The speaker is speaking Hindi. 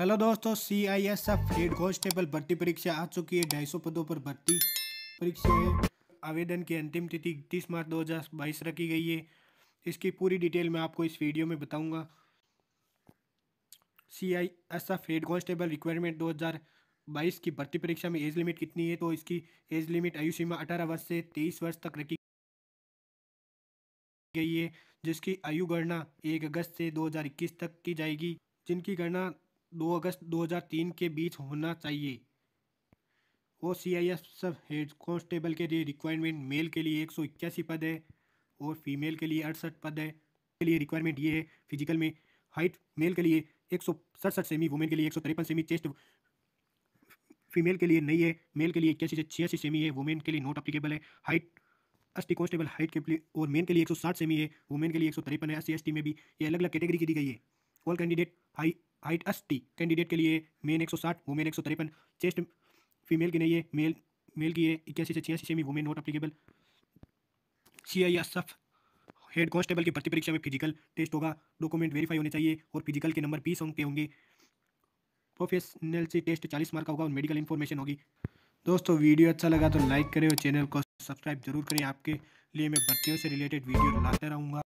हेलो दोस्तों C I S F head constable भर्ती परीक्षा आ चुकी है ढाई सौ पदों पर भर्ती परीक्षा है आवेदन की अंतिम तिथि इकतीस मार्च दो हज़ार बाईस रखी गई है इसकी पूरी डिटेल मैं आपको इस वीडियो में बताऊंगा C I S F head constable requirement दो हज़ार बाईस की भर्ती परीक्षा में एज लिमिट कितनी है तो इसकी एज लिमिट आयु सीमा अठारह वर्ष से तेईस वर्ष तक रखी गई है जिसकी आयु गणना एक अगस्त से दो हज़ार इक्कीस तक की जाएगी जिनकी गणना 2 अगस्त 2003 के बीच होना चाहिए ओ सी आई एस सब हेड कॉन्स्टेबल के लिए रिक्वायरमेंट मेल के लिए एक सौ इक्यासी पद है और फीमेल के लिए अड़सठ पद है के लिए रिक्वायरमेंट ये है फिजिकल में हाइट मेल के लिए एक सौ सेमी वुमेन के लिए एक सौ तिरपन सेमी चेस्ट फीमेल के लिए नहीं है मेल के लिए इक्यासी से छियासी सेमी है वुमेन के लिए नॉट अप्लीकेबल है हाइट अस्टी कॉन्स्टेबल हाइट के लिए और मेन के लिए एक सौ साठ सेमी है वुमेन के लिए एक सौ तिरपन है अस्सी एस में भी ये अलग अलग कैटेगरी की दी गई है ऑल कैंडिडेट हाई आइट अस्टी कैंडिडेट के लिए मेन एक सौ साठ वुमेन एक सौ तिरपन चेस्ट फीमेल की नहीं है मेल मेल की है इक्यासी से छियासी सेमी women not applicable C I S F head constable की भर्ती परीक्षा में फिजिकल टेस्ट होगा डॉक्यूमेंट वेरीफाई होने चाहिए और फिजिकल के नंबर बीस अंक के होंगे प्रोफेशनल से टेस्ट चालीस मार्क का होगा और मेडिकल इन्फॉर्मेशन होगी दोस्तों वीडियो अच्छा लगा तो लाइक करें और चैनल को सब्सक्राइब जरूर करें आपके लिए मैं भर्तियों से रिलेटेड वीडियो लाते रहूँगा